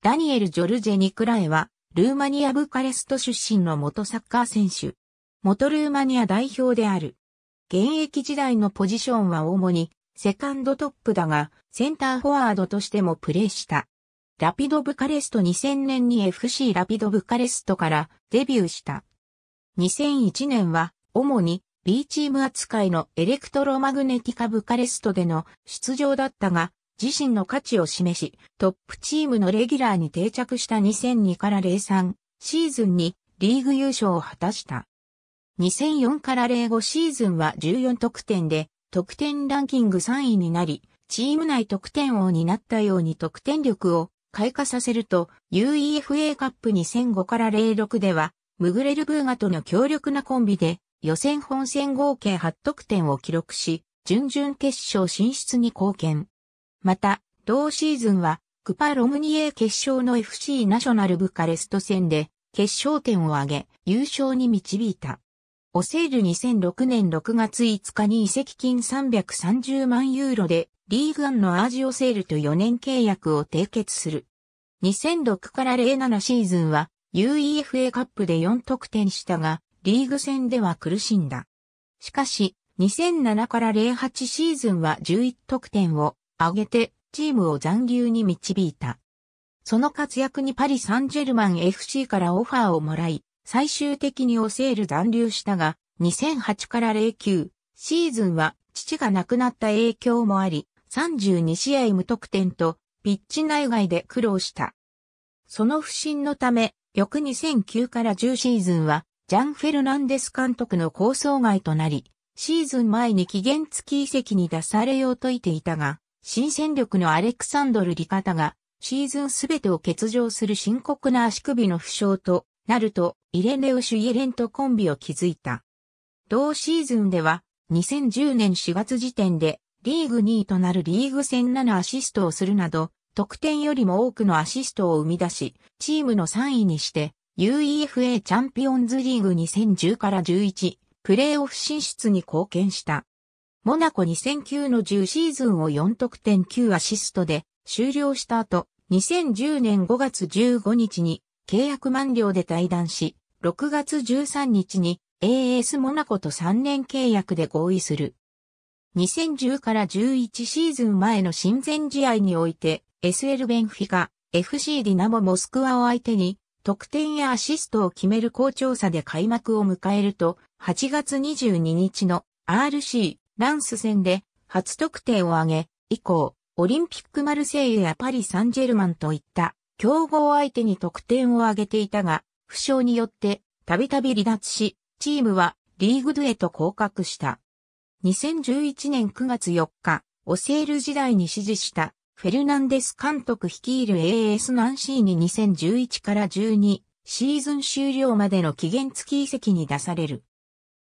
ダニエル・ジョルジェ・ニクラエは、ルーマニア・ブカレスト出身の元サッカー選手。元ルーマニア代表である。現役時代のポジションは主に、セカンドトップだが、センターフォワードとしてもプレーした。ラピド・ブカレスト2000年に FC ラピド・ブカレストからデビューした。2001年は、主に B チーム扱いのエレクトロマグネティカ・ブカレストでの出場だったが、自身の価値を示し、トップチームのレギュラーに定着した2002から03シーズンにリーグ優勝を果たした。2004から05シーズンは14得点で、得点ランキング3位になり、チーム内得点王になったように得点力を開花させると、UEFA カップ2005から06では、ムグレルブーガとの強力なコンビで、予選本戦合計8得点を記録し、準々決勝進出に貢献。また、同シーズンは、クパ・ロムニエ決勝の FC ナショナルブカレスト戦で、決勝点を挙げ、優勝に導いた。オセール2006年6月5日に移籍金330万ユーロで、リーグアンのアージオセールと4年契約を締結する。2006から07シーズンは UEFA カップで4得点したが、リーグ戦では苦しんだ。しかし、2007から08シーズンは11得点を上げてチームを残留に導いた。その活躍にパリ・サンジェルマン FC からオファーをもらい、最終的にオセール残留したが、2008から09シーズンは父が亡くなった影響もあり、32試合無得点とピッチ内外で苦労した。その不振のため、翌2009から10シーズンは、ジャン・フェルナンデス監督の構想外となり、シーズン前に期限付き遺跡に出されようといていたが、新戦力のアレクサンドル・リカタが、シーズンすべてを欠場する深刻な足首の負傷となると、イレネウシュ・イエレンとコンビを築いた。同シーズンでは、2010年4月時点で、リーグ2位となるリーグ戦7アシストをするなど、得点よりも多くのアシストを生み出し、チームの3位にして、UEFA チャンピオンズリーグ2010から11、プレーオフ進出に貢献した。モナコ2009の10シーズンを4得点9アシストで終了した後、2010年5月15日に契約満了で退団し、6月13日に AS モナコと3年契約で合意する。2010から11シーズン前の親善試合において、SL ベンフィカ、FC ディナモモスクワを相手に、得点やアシストを決める好調さで開幕を迎えると、8月22日の RC ランス戦で初得点を挙げ、以降、オリンピックマルセイユやパリ・サンジェルマンといった強豪相手に得点を挙げていたが、負傷によってたびたび離脱し、チームはリーグドへと降格した。2011年9月4日、オセール時代に指示したフェルナンデス監督率いる AAS ナンシーに2011から12シーズン終了までの期限付き移籍に出される。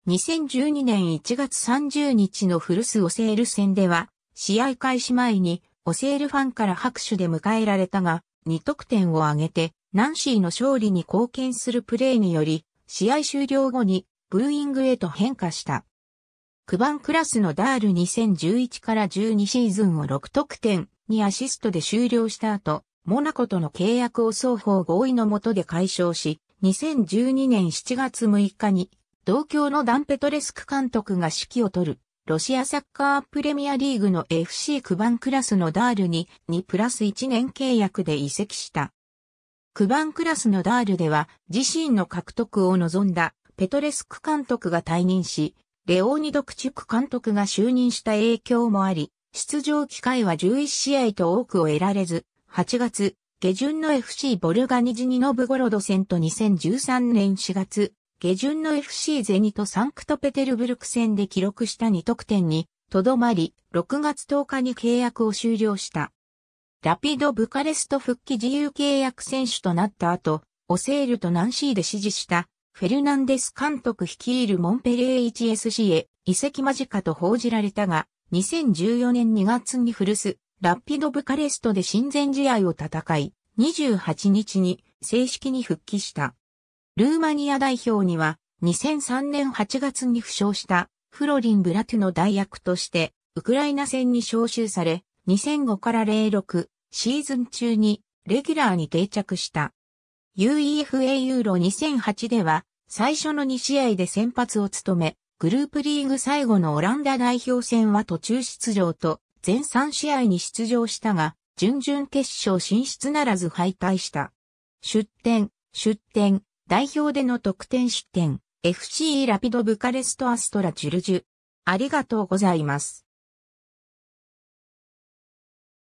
2012年1月30日の古巣オセール戦では、試合開始前にオセールファンから拍手で迎えられたが、2得点を挙げて、ナンシーの勝利に貢献するプレーにより、試合終了後にブーイングへと変化した。9番クラスのダール2011から12シーズンを6得点にアシストで終了した後、モナコとの契約を双方合意のもとで解消し、2012年7月6日に同郷のダンペトレスク監督が指揮を執る、ロシアサッカープレミアリーグの FC クバンクラスのダールに2プラス1年契約で移籍した。クバンクラスのダールでは自身の獲得を望んだペトレスク監督が退任し、レオーニドクチュク監督が就任した影響もあり、出場機会は11試合と多くを得られず、8月、下旬の FC ボルガニジニノブゴロド戦と2013年4月、下旬の FC ゼニとサンクトペテルブルク戦で記録した2得点に、とどまり、6月10日に契約を終了した。ラピド・ブカレスト復帰自由契約選手となった後、オセールとナンシーで支持したフェルナンデス監督率いるモンペレー HSC へ移籍間近と報じられたが、2014年2月に古巣、ラピド・ブカレストで親善試合を戦い、28日に正式に復帰した。ルーマニア代表には2003年8月に負傷したフロリン・ブラトゥの代役としてウクライナ戦に招集され2005から06シーズン中にレギュラーに定着した。UEFA ユーロ2008では最初の2試合で先発を務め、グループリーグ最後のオランダ代表戦は途中出場と全3試合に出場したが、準々決勝進出ならず敗退した。出展、出展、代表での得点失点、FC ラピドブカレストアストラチュルジュ。ありがとうございます。